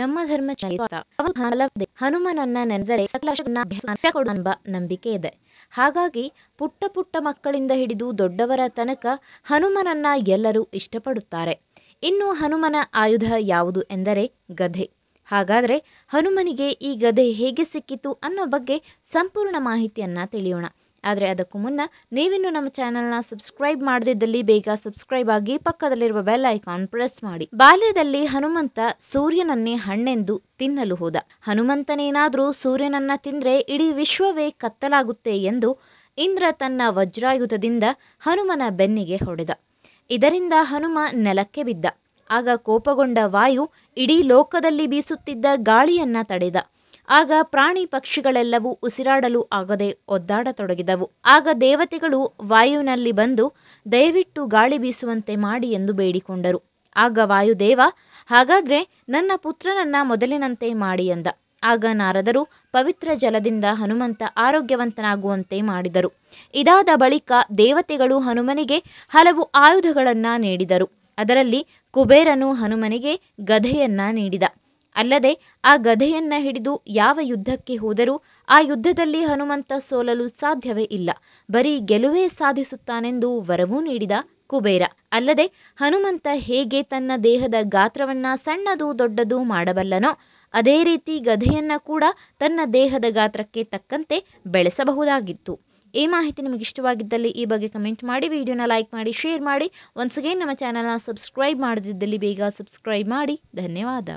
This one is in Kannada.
ನಮ್ಮ ಧರ್ಮ ಹನುಮನನ್ನ ನೆನೆದರೆ ಎಂಬ ನಂಬಿಕೆ ಇದೆ ಹಾಗಾಗಿ ಪುಟ್ಟ ಪುಟ್ಟ ಮಕ್ಕಳಿಂದ ಹಿಡಿದು ದೊಡ್ಡವರ ತನಕ ಹನುಮನನ್ನ ಎಲ್ಲರೂ ಇಷ್ಟಪಡುತ್ತಾರೆ ಇನ್ನು ಹನುಮನ ಆಯುಧ ಯಾವುದು ಎಂದರೆ ಗಧೆ ಹಾಗಾದರೆ ಹನುಮನಿಗೆ ಈ ಗಧೆ ಹೇಗೆ ಸಿಕ್ಕಿತು ಅನ್ನೋ ಬಗ್ಗೆ ಸಂಪೂರ್ಣ ಮಾಹಿತಿಯನ್ನ ತಿಳಿಯೋಣ ಆದರೆ ಅದಕ್ಕೂ ಮುನ್ನ ನೀವಿನ್ನು ನಮ್ಮ ಚಾನೆಲ್ನ ಸಬ್ಸ್ಕ್ರೈಬ್ ಮಾಡದಿದ್ದಲ್ಲಿ ಬೇಗ ಸಬ್ಸ್ಕ್ರೈಬ್ ಆಗಿ ಪಕ್ಕದಲ್ಲಿರುವ ಬೆಲ್ ಐಕಾನ್ ಪ್ರೆಸ್ ಮಾಡಿ ಬಾಲ್ಯದಲ್ಲಿ ಹನುಮಂತ ಸೂರ್ಯನನ್ನೇ ಹಣ್ಣೆಂದು ತಿನ್ನಲು ಹೋದ ಹನುಮಂತನೇನಾದರೂ ಸೂರ್ಯನನ್ನ ತಿಂದರೆ ಇಡೀ ವಿಶ್ವವೇ ಕತ್ತಲಾಗುತ್ತೆ ಎಂದು ಇಂದ್ರ ತನ್ನ ವಜ್ರಾಯುಧದಿಂದ ಹನುಮನ ಬೆನ್ನಿಗೆ ಹೊಡೆದ ಇದರಿಂದ ಹನುಮ ನೆಲಕ್ಕೆ ಬಿದ್ದ ಆಗ ಕೋಪಗೊಂಡ ವಾಯು ಇಡೀ ಲೋಕದಲ್ಲಿ ಬೀಸುತ್ತಿದ್ದ ಗಾಳಿಯನ್ನ ತಡೆದ ಆಗ ಪ್ರಾಣಿ ಪಕ್ಷಿಗಳೆಲ್ಲವೂ ಉಸಿರಾಡಲು ಆಗದೆ ಒದ್ದಾಡತೊಡಗಿದವು ಆಗ ದೇವತೆಗಳು ವಾಯುವಿನಲ್ಲಿ ಬಂದು ದಯವಿಟ್ಟು ಗಾಳಿ ಬೀಸುವಂತೆ ಮಾಡಿ ಎಂದು ಬೇಡಿಕೊಂಡರು ಆಗ ವಾಯುದೇವ ಹಾಗಾದ್ರೆ ನನ್ನ ಪುತ್ರನನ್ನ ಮೊದಲಿನಂತೆ ಮಾಡಿ ಎಂದ ಆಗ ನಾರದರು ಪವಿತ್ರ ಜಲದಿಂದ ಹನುಮಂತ ಆರೋಗ್ಯವಂತನಾಗುವಂತೆ ಮಾಡಿದರು ಇದಾದ ಬಳಿಕ ದೇವತೆಗಳು ಹನುಮನಿಗೆ ಹಲವು ಆಯುಧಗಳನ್ನು ನೀಡಿದರು ಅದರಲ್ಲಿ ಕುಬೇರನು ಹನುಮನಿಗೆ ಗಧೆಯನ್ನ ನೀಡಿದ ಅಲ್ಲದೆ ಆ ಗದೆಯನ್ನ ಹಿಡಿದು ಯಾವ ಯುದ್ಧಕ್ಕೆ ಹೋದರೂ ಆ ಯುದ್ಧದಲ್ಲಿ ಹನುಮಂತ ಸೋಲಲು ಸಾಧ್ಯವೇ ಇಲ್ಲ ಬರೀ ಗೆಲುವೇ ಸಾಧಿಸುತ್ತಾನೆಂದು ವರವೂ ನೀಡಿದ ಕುಬೇರ ಅಲ್ಲದೆ ಹನುಮಂತ ಹೇಗೆ ತನ್ನ ದೇಹದ ಗಾತ್ರವನ್ನ ಸಣ್ಣದು ದೊಡ್ಡದು ಮಾಡಬಲ್ಲನೋ ಅದೇ ರೀತಿ ಗಧೆಯನ್ನ ಕೂಡ ತನ್ನ ದೇಹದ ಗಾತ್ರಕ್ಕೆ ತಕ್ಕಂತೆ ಬೆಳೆಸಬಹುದಾಗಿತ್ತು ಈ ಮಾಹಿತಿ ನಿಮಗೆ ಇಷ್ಟವಾಗಿದ್ದಲ್ಲಿ ಈ ಬಗ್ಗೆ ಕಮೆಂಟ್ ಮಾಡಿ ವಿಡಿಯೋನ ಲೈಕ್ ಮಾಡಿ ಶೇರ್ ಮಾಡಿ ಒನ್ಸ್ ನಮ್ಮ ಚಾನಲ್ನ ಸಬ್ಸ್ಕ್ರೈಬ್ ಮಾಡದಿದ್ದಲ್ಲಿ ಬೇಗ ಸಬ್ಸ್ಕ್ರೈಬ್ ಮಾಡಿ ಧನ್ಯವಾದ